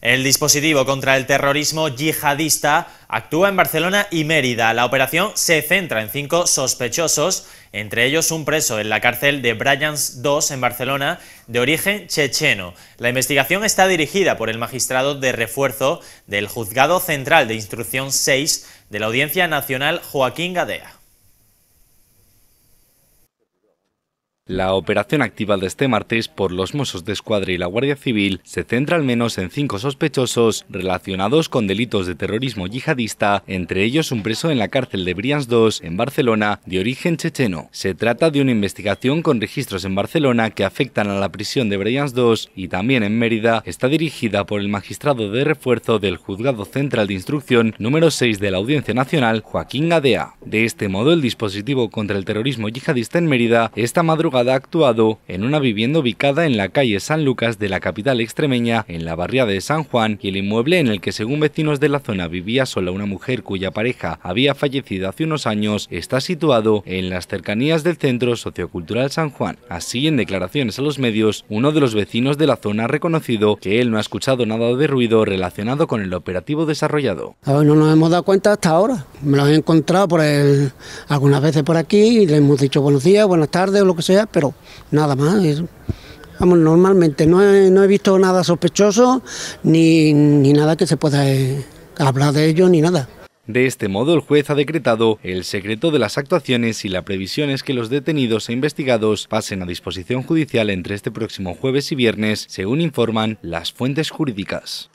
El dispositivo contra el terrorismo yihadista actúa en Barcelona y Mérida. La operación se centra en cinco sospechosos, entre ellos un preso en la cárcel de Bryans II en Barcelona, de origen checheno. La investigación está dirigida por el magistrado de refuerzo del Juzgado Central de Instrucción 6 de la Audiencia Nacional Joaquín Gadea. La operación activa de este martes por los Mossos de Escuadra y la Guardia Civil se centra al menos en cinco sospechosos relacionados con delitos de terrorismo yihadista, entre ellos un preso en la cárcel de Brians II, en Barcelona, de origen checheno. Se trata de una investigación con registros en Barcelona que afectan a la prisión de Brians II y también en Mérida. Está dirigida por el magistrado de refuerzo del Juzgado Central de Instrucción número 6 de la Audiencia Nacional, Joaquín Gadea. De este modo, el dispositivo contra el terrorismo yihadista en Mérida esta madrugada ...ha actuado en una vivienda ubicada en la calle San Lucas de la capital extremeña, en la barriada de San Juan, y el inmueble en el que, según vecinos de la zona, vivía sola una mujer cuya pareja había fallecido hace unos años, está situado en las cercanías del Centro Sociocultural San Juan. Así, en declaraciones a los medios, uno de los vecinos de la zona ha reconocido que él no ha escuchado nada de ruido relacionado con el operativo desarrollado. Ver, no nos hemos dado cuenta hasta ahora. Me lo he encontrado por el, algunas veces por aquí y le hemos dicho buenos días, buenas tardes o lo que sea, pero nada más. normalmente no he, visto nada sospechoso ni, nada que se pueda eh, hablar de ello ni nada. De este modo, el juez ha decretado el secreto de las actuaciones y la previsión es que los detenidos e investigados pasen a disposición judicial entre este próximo jueves y viernes, según informan las fuentes jurídicas.